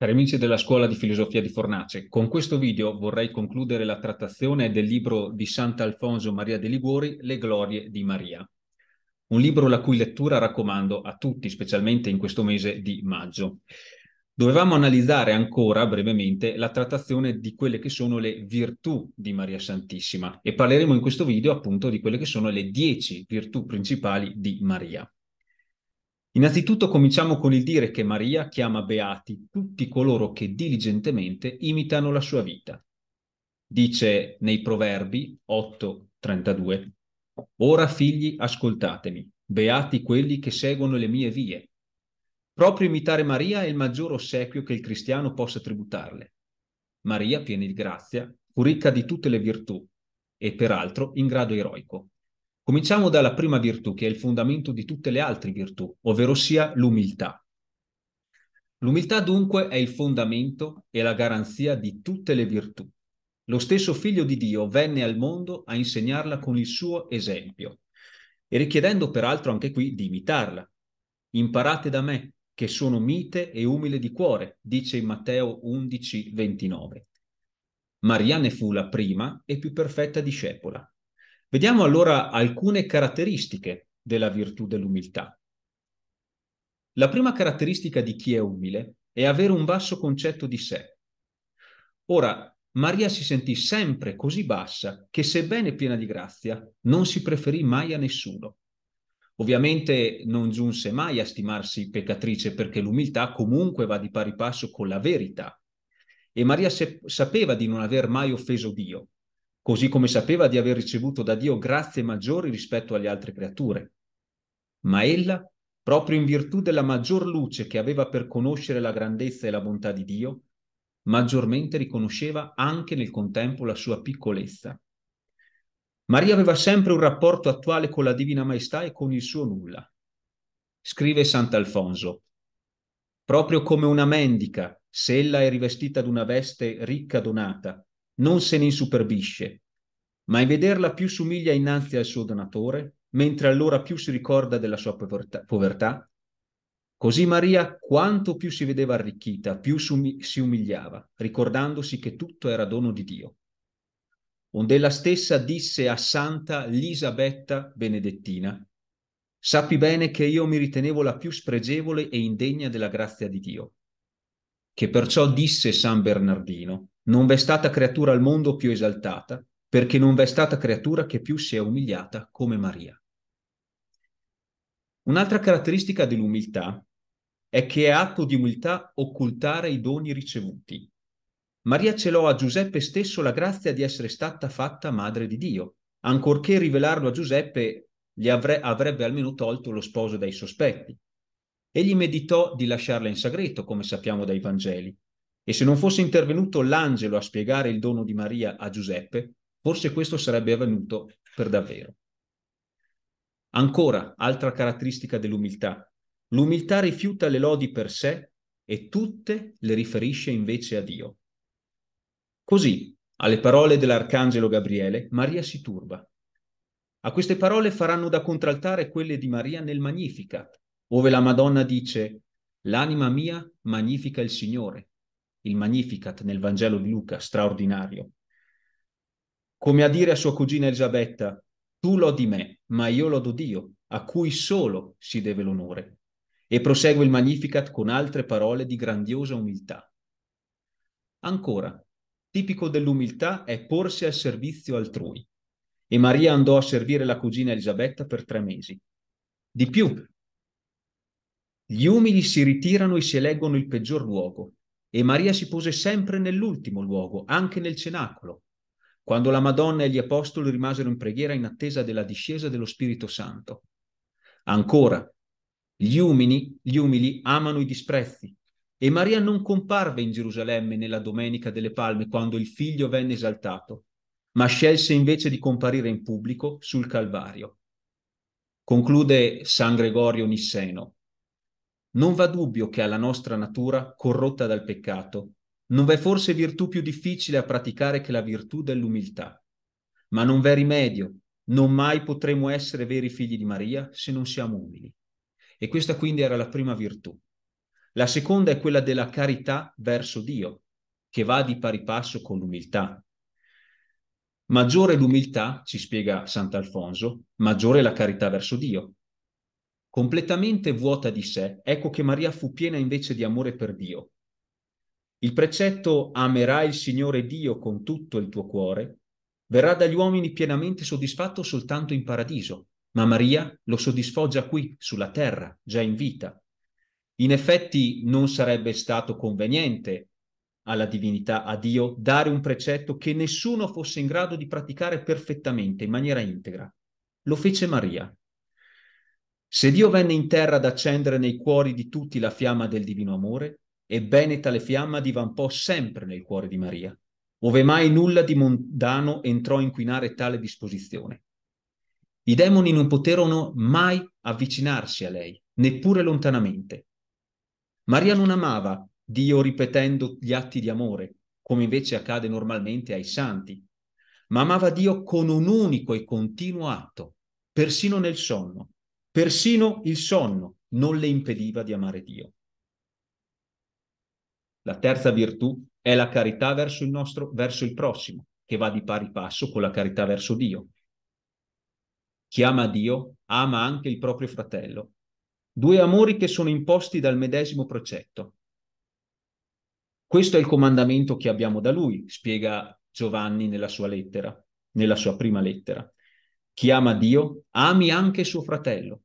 Cari amici della Scuola di Filosofia di Fornace, con questo video vorrei concludere la trattazione del libro di Sant'Alfonso Maria de Liguori, Le glorie di Maria. Un libro la cui lettura raccomando a tutti, specialmente in questo mese di maggio. Dovevamo analizzare ancora brevemente la trattazione di quelle che sono le virtù di Maria Santissima e parleremo in questo video appunto di quelle che sono le dieci virtù principali di Maria. Innanzitutto cominciamo con il dire che Maria chiama beati tutti coloro che diligentemente imitano la sua vita. Dice nei Proverbi 8:32, Ora figli ascoltatemi, beati quelli che seguono le mie vie. Proprio imitare Maria è il maggior ossequio che il cristiano possa tributarle. Maria, piena di grazia, fu ricca di tutte le virtù e peraltro in grado eroico. Cominciamo dalla prima virtù, che è il fondamento di tutte le altre virtù, ovvero sia l'umiltà. L'umiltà dunque è il fondamento e la garanzia di tutte le virtù. Lo stesso Figlio di Dio venne al mondo a insegnarla con il suo esempio e richiedendo peraltro anche qui di imitarla. Imparate da me, che sono mite e umile di cuore, dice in Matteo 11, 29. Maria ne fu la prima e più perfetta discepola, Vediamo allora alcune caratteristiche della virtù dell'umiltà. La prima caratteristica di chi è umile è avere un basso concetto di sé. Ora, Maria si sentì sempre così bassa che, sebbene piena di grazia, non si preferì mai a nessuno. Ovviamente non giunse mai a stimarsi peccatrice perché l'umiltà comunque va di pari passo con la verità. E Maria se- sapeva di non aver mai offeso Dio, così come sapeva di aver ricevuto da Dio grazie maggiori rispetto alle altre creature. Ma ella, proprio in virtù della maggior luce che aveva per conoscere la grandezza e la bontà di Dio, maggiormente riconosceva anche nel contempo la sua piccolezza. Maria aveva sempre un rapporto attuale con la Divina Maestà e con il suo nulla. Scrive Sant'Alfonso, proprio come una mendica, se ella è rivestita d'una veste ricca donata non se ne insuperbisce, ma in vederla più somiglia innanzi al suo donatore, mentre allora più si ricorda della sua povertà, povertà Così Maria, quanto più si vedeva arricchita, più si umiliava, ricordandosi che tutto era dono di Dio. Ondella stessa disse a Santa Elisabetta Benedettina, sappi bene che io mi ritenevo la più spregevole e indegna della grazia di Dio, che perciò disse San Bernardino, non v'è stata creatura al mondo più esaltata, perché non v'è stata creatura che più sia umiliata come Maria. Un'altra caratteristica dell'umiltà è che è atto di umiltà occultare i doni ricevuti. Maria celò a Giuseppe stesso la grazia di essere stata fatta madre di Dio, ancorché rivelarlo a Giuseppe gli avre- avrebbe almeno tolto lo sposo dai sospetti. Egli meditò di lasciarla in segreto, come sappiamo dai Vangeli, e se non fosse intervenuto l'angelo a spiegare il dono di Maria a Giuseppe, forse questo sarebbe avvenuto per davvero. Ancora, altra caratteristica dell'umiltà. L'umiltà rifiuta le lodi per sé e tutte le riferisce invece a Dio. Così, alle parole dell'arcangelo Gabriele, Maria si turba. A queste parole faranno da contraltare quelle di Maria nel Magnificat, ove la Madonna dice L'anima mia magnifica il Signore il Magnificat nel Vangelo di Luca, straordinario. Come a dire a sua cugina Elisabetta, tu lodi me, ma io lodo Dio, a cui solo si deve l'onore. E prosegue il Magnificat con altre parole di grandiosa umiltà. Ancora, tipico dell'umiltà è porsi al servizio altrui. E Maria andò a servire la cugina Elisabetta per tre mesi. Di più, gli umili si ritirano e si eleggono il peggior luogo, e Maria si pose sempre nell'ultimo luogo, anche nel cenacolo, quando la Madonna e gli Apostoli rimasero in preghiera in attesa della discesa dello Spirito Santo. Ancora, gli umili, gli umili amano i disprezzi, e Maria non comparve in Gerusalemme nella Domenica delle Palme quando il figlio venne esaltato, ma scelse invece di comparire in pubblico sul Calvario. Conclude San Gregorio Nisseno. Non va dubbio che alla nostra natura corrotta dal peccato non v'è forse virtù più difficile a praticare che la virtù dell'umiltà. Ma non v'è rimedio, non mai potremo essere veri figli di Maria se non siamo umili. E questa quindi era la prima virtù. La seconda è quella della carità verso Dio, che va di pari passo con l'umiltà. Maggiore l'umiltà, ci spiega Sant'Alfonso, maggiore la carità verso Dio, Completamente vuota di sé, ecco che Maria fu piena invece di amore per Dio. Il precetto amerai il Signore Dio con tutto il tuo cuore verrà dagli uomini pienamente soddisfatto soltanto in paradiso, ma Maria lo soddisfò già qui, sulla terra, già in vita. In effetti non sarebbe stato conveniente alla divinità, a Dio, dare un precetto che nessuno fosse in grado di praticare perfettamente, in maniera integra. Lo fece Maria, se Dio venne in terra ad accendere nei cuori di tutti la fiamma del divino amore, ebbene tale fiamma divampò sempre nel cuore di Maria, ove mai nulla di mondano entrò a inquinare tale disposizione. I demoni non poterono mai avvicinarsi a lei, neppure lontanamente. Maria non amava Dio ripetendo gli atti di amore, come invece accade normalmente ai santi, ma amava Dio con un unico e continuo atto, persino nel sonno, Persino il sonno non le impediva di amare Dio. La terza virtù è la carità verso il, nostro, verso il prossimo, che va di pari passo con la carità verso Dio. Chi ama Dio ama anche il proprio fratello. Due amori che sono imposti dal medesimo precetto. Questo è il comandamento che abbiamo da lui, spiega Giovanni nella sua lettera, nella sua prima lettera. Chi ama Dio, ami anche suo fratello.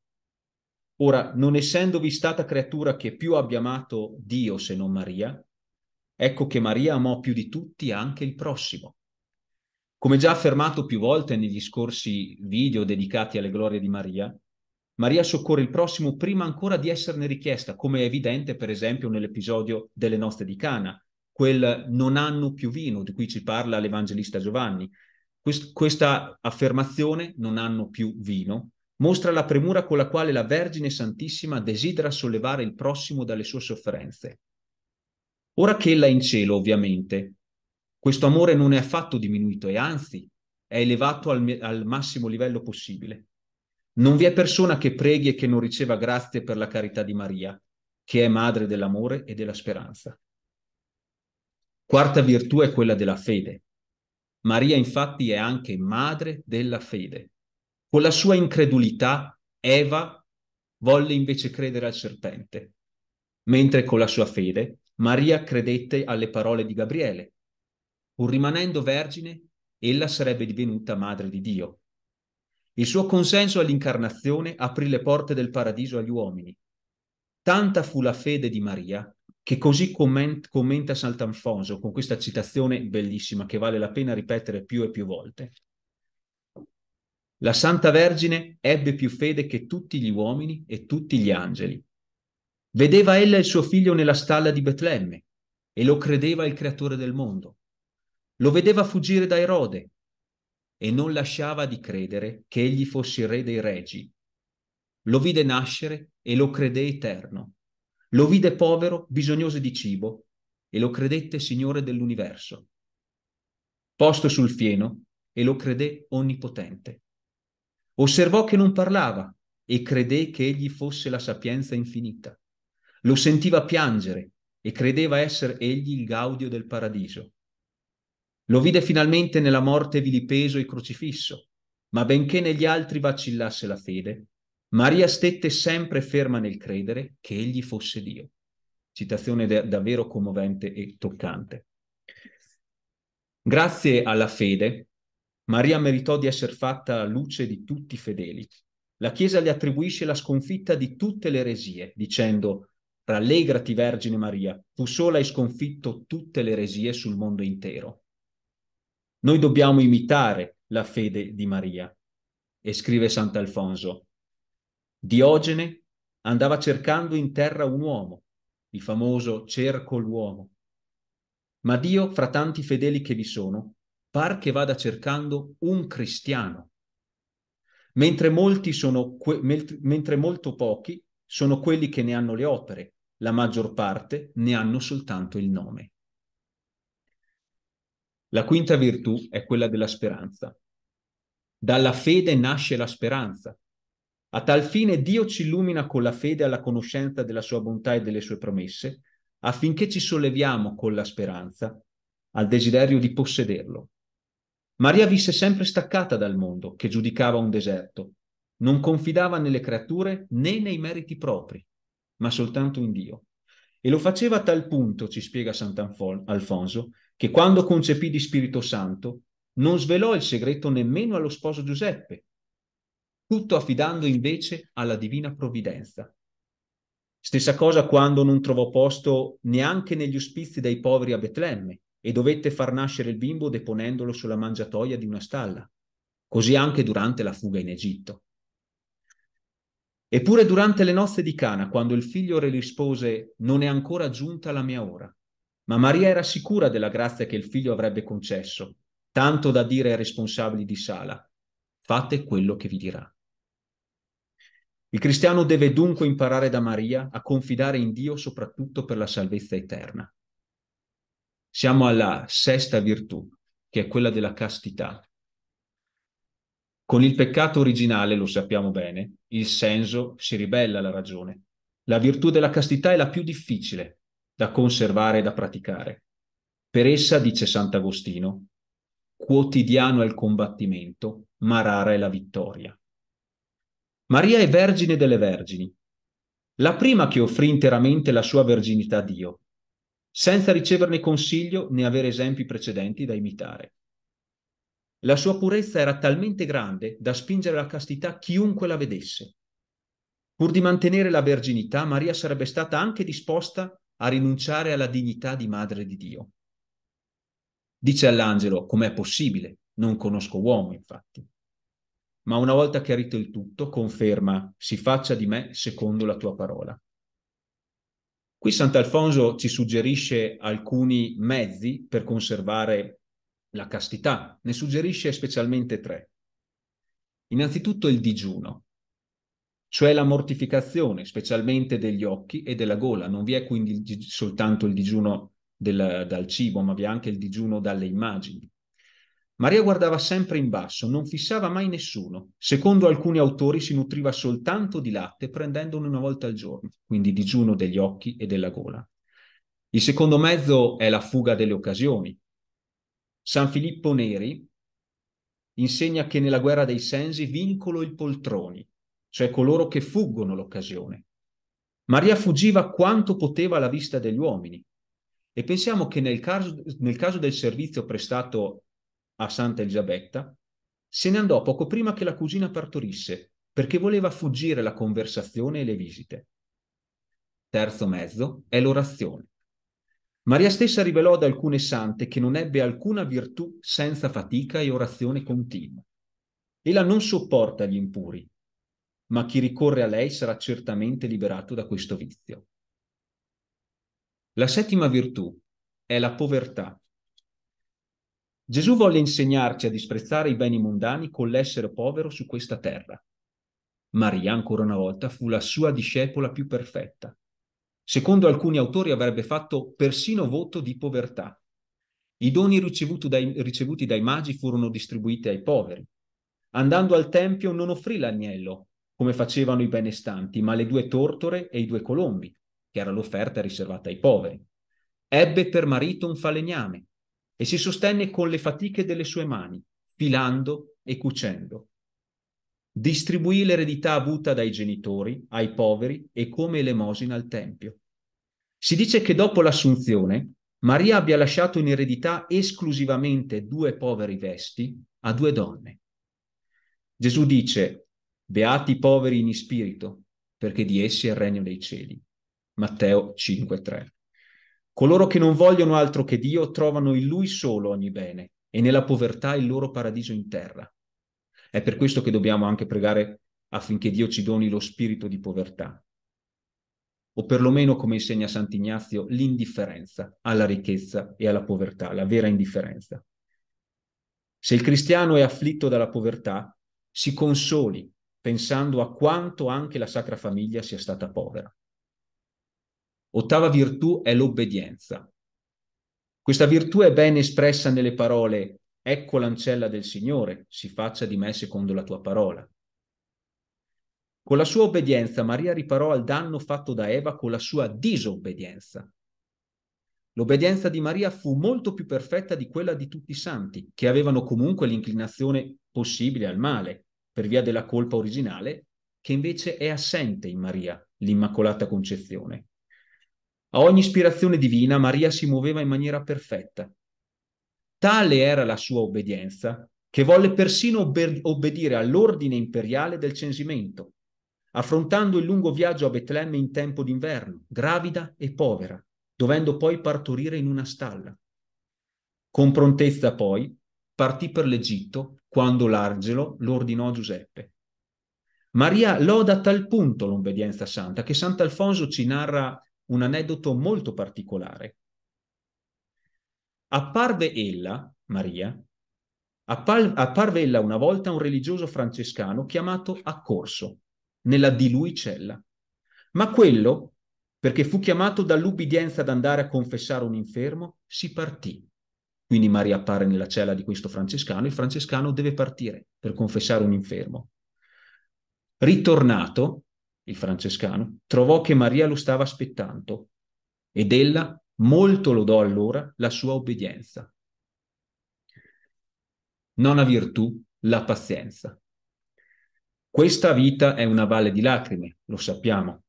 Ora, non essendovi stata creatura che più abbia amato Dio se non Maria, ecco che Maria amò più di tutti anche il prossimo. Come già affermato più volte negli scorsi video dedicati alle glorie di Maria, Maria soccorre il prossimo prima ancora di esserne richiesta, come è evidente per esempio nell'episodio delle nozze di Cana, quel non hanno più vino di cui ci parla l'Evangelista Giovanni, Quest- questa affermazione, non hanno più vino, mostra la premura con la quale la Vergine Santissima desidera sollevare il prossimo dalle sue sofferenze. Ora che ella è in cielo, ovviamente, questo amore non è affatto diminuito e anzi è elevato al, me- al massimo livello possibile. Non vi è persona che preghi e che non riceva grazie per la carità di Maria, che è madre dell'amore e della speranza. Quarta virtù è quella della fede. Maria infatti è anche madre della fede. Con la sua incredulità Eva volle invece credere al serpente, mentre con la sua fede Maria credette alle parole di Gabriele. Pur rimanendo vergine, ella sarebbe divenuta madre di Dio. Il suo consenso all'incarnazione aprì le porte del paradiso agli uomini. Tanta fu la fede di Maria che così comment- commenta Sant'Anfonso con questa citazione bellissima che vale la pena ripetere più e più volte. La Santa Vergine ebbe più fede che tutti gli uomini e tutti gli angeli. Vedeva ella il suo figlio nella stalla di Betlemme e lo credeva il creatore del mondo. Lo vedeva fuggire da Erode e non lasciava di credere che egli fosse il re dei regi. Lo vide nascere e lo credé eterno lo vide povero, bisognoso di cibo, e lo credette Signore dell'universo. Posto sul fieno, e lo credé onnipotente. Osservò che non parlava, e credé che egli fosse la sapienza infinita. Lo sentiva piangere, e credeva essere egli il gaudio del paradiso. Lo vide finalmente nella morte vilipeso e crocifisso, ma benché negli altri vacillasse la fede, Maria stette sempre ferma nel credere che egli fosse Dio. Citazione da- davvero commovente e toccante. Grazie alla fede, Maria meritò di essere fatta luce di tutti i fedeli. La Chiesa le attribuisce la sconfitta di tutte le eresie, dicendo Rallegrati Vergine Maria, tu sola hai sconfitto tutte le eresie sul mondo intero. Noi dobbiamo imitare la fede di Maria. E scrive Sant'Alfonso, Diogene andava cercando in terra un uomo, il famoso cerco l'uomo. Ma Dio, fra tanti fedeli che vi sono, par che vada cercando un cristiano. Mentre, molti sono que- mentre molto pochi sono quelli che ne hanno le opere, la maggior parte ne hanno soltanto il nome. La quinta virtù è quella della speranza. Dalla fede nasce la speranza, a tal fine Dio ci illumina con la fede alla conoscenza della sua bontà e delle sue promesse, affinché ci solleviamo con la speranza al desiderio di possederlo. Maria visse sempre staccata dal mondo, che giudicava un deserto. Non confidava nelle creature né nei meriti propri, ma soltanto in Dio. E lo faceva a tal punto, ci spiega Sant'Alfonso, che quando concepì di Spirito Santo non svelò il segreto nemmeno allo sposo Giuseppe, tutto affidando invece alla divina provvidenza. Stessa cosa quando non trovò posto neanche negli ospizi dei poveri a Betlemme e dovette far nascere il bimbo deponendolo sulla mangiatoia di una stalla, così anche durante la fuga in Egitto. Eppure durante le nozze di Cana, quando il figlio le rispose non è ancora giunta la mia ora, ma Maria era sicura della grazia che il figlio avrebbe concesso, tanto da dire ai responsabili di sala, fate quello che vi dirà. Il cristiano deve dunque imparare da Maria a confidare in Dio soprattutto per la salvezza eterna. Siamo alla sesta virtù, che è quella della castità. Con il peccato originale, lo sappiamo bene, il senso si ribella alla ragione. La virtù della castità è la più difficile da conservare e da praticare. Per essa, dice Sant'Agostino, quotidiano è il combattimento, ma rara è la vittoria. Maria è vergine delle vergini, la prima che offrì interamente la sua verginità a Dio, senza riceverne consiglio né avere esempi precedenti da imitare. La sua purezza era talmente grande da spingere alla castità chiunque la vedesse. Pur di mantenere la verginità, Maria sarebbe stata anche disposta a rinunciare alla dignità di madre di Dio. Dice all'angelo, com'è possibile? Non conosco uomo, infatti ma una volta chiarito il tutto, conferma, si faccia di me secondo la tua parola. Qui Sant'Alfonso ci suggerisce alcuni mezzi per conservare la castità, ne suggerisce specialmente tre. Innanzitutto il digiuno, cioè la mortificazione, specialmente degli occhi e della gola. Non vi è quindi soltanto il digiuno del, dal cibo, ma vi è anche il digiuno dalle immagini. Maria guardava sempre in basso, non fissava mai nessuno. Secondo alcuni autori si nutriva soltanto di latte prendendone una volta al giorno, quindi digiuno degli occhi e della gola. Il secondo mezzo è la fuga delle occasioni. San Filippo Neri insegna che nella guerra dei sensi vincolo i poltroni, cioè coloro che fuggono l'occasione. Maria fuggiva quanto poteva alla vista degli uomini, e pensiamo che nel caso, nel caso, del servizio prestato a Santa Elisabetta, se ne andò poco prima che la cugina partorisse, perché voleva fuggire la conversazione e le visite. Terzo mezzo è l'orazione. Maria stessa rivelò ad alcune sante che non ebbe alcuna virtù senza fatica e orazione continua. Ella non sopporta gli impuri, ma chi ricorre a lei sarà certamente liberato da questo vizio. La settima virtù è la povertà. Gesù volle insegnarci a disprezzare i beni mondani con l'essere povero su questa terra. Maria, ancora una volta, fu la sua discepola più perfetta. Secondo alcuni autori avrebbe fatto persino voto di povertà. I doni dai, ricevuti dai magi furono distribuiti ai poveri. Andando al Tempio non offrì l'agnello, come facevano i benestanti, ma le due tortore e i due colombi, che era l'offerta riservata ai poveri. Ebbe per marito un falegname, e si sostenne con le fatiche delle sue mani, filando e cucendo. Distribuì l'eredità avuta dai genitori ai poveri e come elemosina al Tempio. Si dice che dopo l'assunzione Maria abbia lasciato in eredità esclusivamente due poveri vesti a due donne. Gesù dice, Beati i poveri in spirito, perché di essi è il regno dei cieli. Matteo 5, 3. Coloro che non vogliono altro che Dio trovano in Lui solo ogni bene e nella povertà il loro paradiso in terra. È per questo che dobbiamo anche pregare affinché Dio ci doni lo spirito di povertà, o perlomeno, come insegna Sant'Ignazio, l'indifferenza alla ricchezza e alla povertà, la vera indifferenza. Se il cristiano è afflitto dalla povertà, si consoli pensando a quanto anche la Sacra Famiglia sia stata povera. Ottava virtù è l'obbedienza. Questa virtù è ben espressa nelle parole Ecco l'ancella del Signore, si faccia di me secondo la tua parola. Con la sua obbedienza Maria riparò al danno fatto da Eva con la sua disobbedienza. L'obbedienza di Maria fu molto più perfetta di quella di tutti i santi, che avevano comunque l'inclinazione possibile al male, per via della colpa originale, che invece è assente in Maria, l'Immacolata Concezione. A ogni ispirazione divina Maria si muoveva in maniera perfetta. Tale era la sua obbedienza che volle persino obbedire all'ordine imperiale del censimento, affrontando il lungo viaggio a Betlemme in tempo d'inverno, gravida e povera, dovendo poi partorire in una stalla. Con prontezza poi partì per l'Egitto quando l'Argelo l'ordinò a Giuseppe. Maria loda a tal punto l'obbedienza santa che Sant'Alfonso ci narra un aneddoto molto particolare. Apparve ella, Maria, appar- apparve ella una volta un religioso francescano chiamato Accorso, nella di lui cella. Ma quello, perché fu chiamato dall'ubbidienza ad andare a confessare un infermo, si partì. Quindi Maria appare nella cella di questo francescano, il francescano deve partire per confessare un infermo. Ritornato, il francescano, trovò che Maria lo stava aspettando ed ella molto lodò allora la sua obbedienza. Nona virtù, la pazienza. Questa vita è una valle di lacrime, lo sappiamo,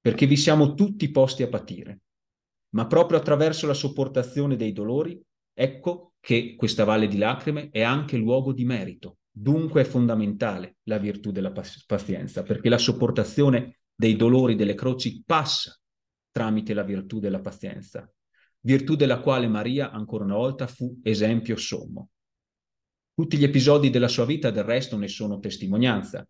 perché vi siamo tutti posti a patire, ma proprio attraverso la sopportazione dei dolori, ecco che questa valle di lacrime è anche luogo di merito. Dunque è fondamentale la virtù della pazienza, perché la sopportazione dei dolori, delle croci passa tramite la virtù della pazienza, virtù della quale Maria, ancora una volta, fu esempio sommo. Tutti gli episodi della sua vita, del resto, ne sono testimonianza.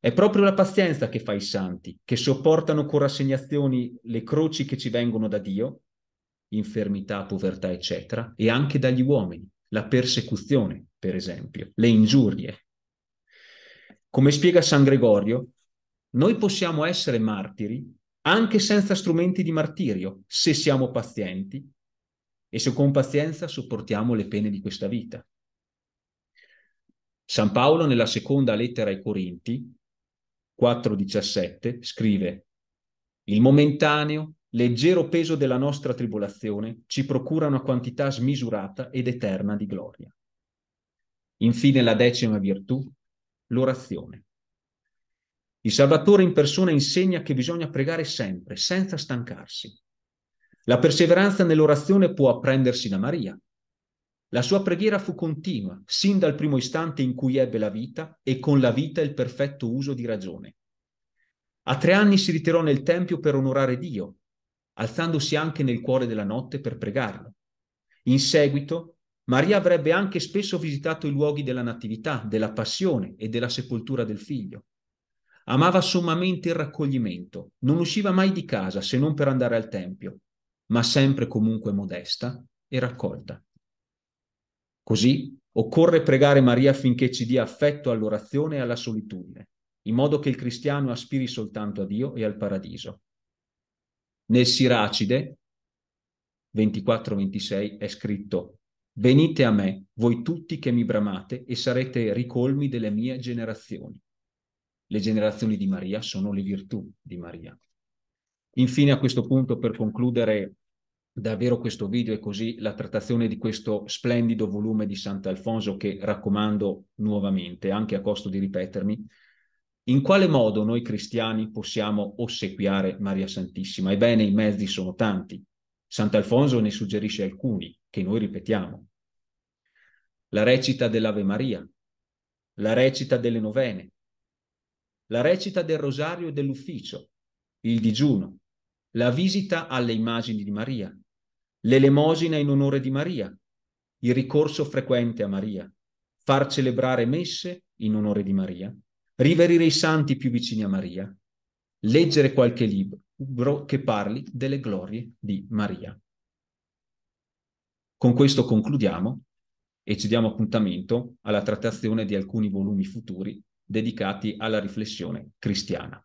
È proprio la pazienza che fa i santi, che sopportano con rassegnazioni le croci che ci vengono da Dio, infermità, povertà, eccetera, e anche dagli uomini la persecuzione, per esempio, le ingiurie. Come spiega San Gregorio, noi possiamo essere martiri anche senza strumenti di martirio, se siamo pazienti e se con pazienza sopportiamo le pene di questa vita. San Paolo nella seconda lettera ai Corinti 4.17 scrive il momentaneo leggero peso della nostra tribolazione ci procura una quantità smisurata ed eterna di gloria. Infine la decima virtù, l'orazione. Il Salvatore in persona insegna che bisogna pregare sempre, senza stancarsi. La perseveranza nell'orazione può apprendersi da Maria. La sua preghiera fu continua, sin dal primo istante in cui ebbe la vita e con la vita il perfetto uso di ragione. A tre anni si ritirò nel Tempio per onorare Dio alzandosi anche nel cuore della notte per pregarlo. In seguito, Maria avrebbe anche spesso visitato i luoghi della Natività, della Passione e della sepoltura del figlio. Amava sommamente il raccoglimento, non usciva mai di casa se non per andare al Tempio, ma sempre comunque modesta e raccolta. Così occorre pregare Maria affinché ci dia affetto all'orazione e alla solitudine, in modo che il cristiano aspiri soltanto a Dio e al paradiso. Nel Siracide 24-26 è scritto Venite a me, voi tutti che mi bramate, e sarete ricolmi delle mie generazioni. Le generazioni di Maria sono le virtù di Maria. Infine, a questo punto, per concludere davvero questo video e così la trattazione di questo splendido volume di Sant'Alfonso che raccomando nuovamente, anche a costo di ripetermi, in quale modo noi cristiani possiamo ossequiare Maria Santissima? Ebbene, i mezzi sono tanti. Sant'Alfonso ne suggerisce alcuni che noi ripetiamo. La recita dell'Ave Maria, la recita delle novene, la recita del rosario e dell'ufficio, il digiuno, la visita alle immagini di Maria, l'elemosina in onore di Maria, il ricorso frequente a Maria, far celebrare messe in onore di Maria, riverire i santi più vicini a Maria, leggere qualche libro che parli delle glorie di Maria. Con questo concludiamo e ci diamo appuntamento alla trattazione di alcuni volumi futuri dedicati alla riflessione cristiana.